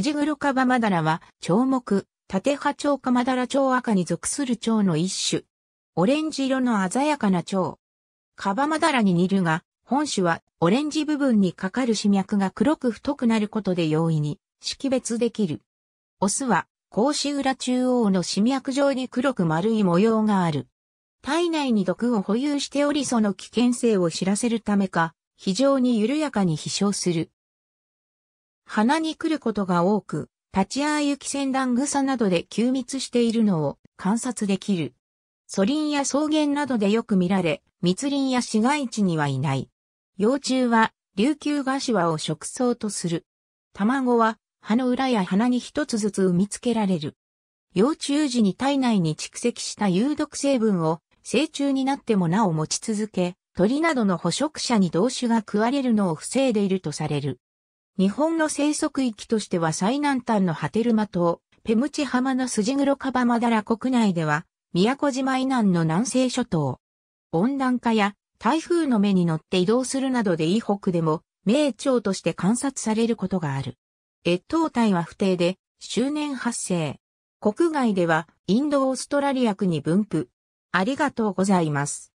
グ黒カバマダラは、長木、縦波長カマダラ蝶赤に属する蝶の一種。オレンジ色の鮮やかな蝶。カバマダラに似るが、本種はオレンジ部分にかかる死脈が黒く太くなることで容易に識別できる。オスは、格子裏中央の死脈上に黒く丸い模様がある。体内に毒を保有しておりその危険性を知らせるためか、非常に緩やかに飛翔する。鼻に来ることが多く、立ち行き船段草などで休密しているのを観察できる。ソリンや草原などでよく見られ、密林や市街地にはいない。幼虫は、琉球ワを食草とする。卵は、葉の裏や鼻に一つずつ産みつけられる。幼虫時に体内に蓄積した有毒成分を、成虫になってもなお持ち続け、鳥などの捕食者に同種が食われるのを防いでいるとされる。日本の生息域としては最南端のハテルマ島、ペムチ浜のスジグロカバマダラ国内では、宮古島以南の南西諸島。温暖化や台風の目に乗って移動するなどで以北でも名鳥として観察されることがある。越冬体は不定で、周年発生。国外ではインドオーストラリア区に分布。ありがとうございます。